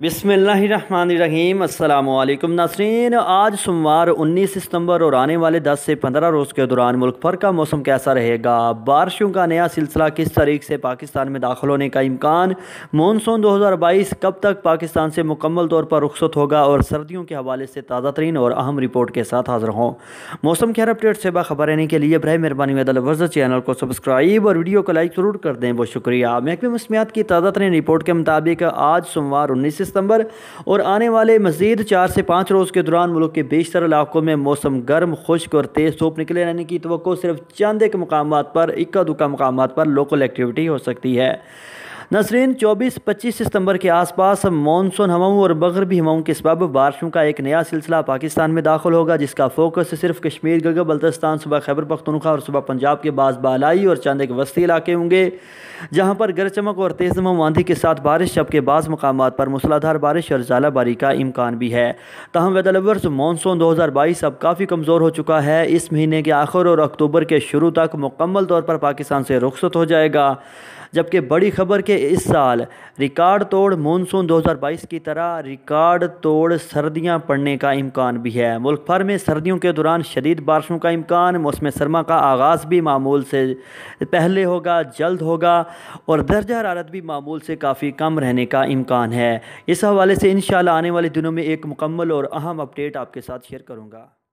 बिसमीम अल्लाम नासरीन आज सोमवार 19 सितंबर और आने वाले 10 से 15 रोज़ के दौरान मुल्क भर का मौसम कैसा रहेगा बारिशों का नया सिलसिला किस तरीक से पाकिस्तान में दाखिल होने का इम्कान मानसून 2022 कब तक पाकिस्तान से मुकम्मल तौर पर रुखसत होगा और सर्दियों के हवाले से ताज़ा तरीन और अहम रिपोर्ट के साथ हाजिर हों मौसम खैर अपडेट से बाखबर रहने के लिए बर मेहरबानी अदल वर्ज चैनल को सब्सक्राइब और वीडियो को लाइक ज़रूर कर दें बहुत शुक्रिया महकमे मसमियात की ताज़ा तरीन रिपोर्ट के मुताबिक आज सोमवार उन्नीस सितंबर और आने वाले मजीद चार से पाँच रोज़ के दौरान मुल्क के बेशतर इलाकों में मौसम गर्म खुश्क और तेज़ धूप निकले रहने की तो सिर्फ चंद एक मकाम पर इक्का दुक्का मकाम पर लोकल एक्टिविटी हो सकती है नसरीन 24-25 सितंबर के आसपास मानसून हवाओं और मगरबी हवाओं के सबब बारिशों का एक नया सिलसिला पाकिस्तान में दाखिल होगा जिसका फोकस सिर्फ कश्मीर गगर बल्तिस्तान सुबह खैबर पख्तनखा और सुबह पंजाब के बाद बालाई और चंद एक वस्ती इलाके होंगे जहाँ पर गर चमक और तेज़ नम आंधी के साथ बारिश जबकि बाज़ मकाम पर मूसलाधार बारिश और जालाबारी का इम्कान भी है तहम वेदलवर्स मानसून दो हज़ार बाईस अब काफ़ी कमज़ोर हो चुका है इस महीने के आखिर और अक्टूबर के शुरू तक मुकम्मल तौर पर पाकिस्तान से रुखसत हो जाएगा जबकि बड़ी खबर के इस साल रिकॉर्ड तोड़ मानसून 2022 की तरह रिकॉर्ड तोड़ सर्दियां पड़ने का इम्कान भी है मुल्क भर में सर्दियों के दौरान शदीद बारिशों का इम्कान मौसम सरमा का आगाज़ भी मामूल से पहले होगा जल्द होगा और दर्जा हरारत भी मामूल से काफ़ी कम रहने का इम्कान है इस हवाले से इन आने वाले दिनों में एक मुकम्मल और अहम अपडेट आपके साथ शेयर करूँगा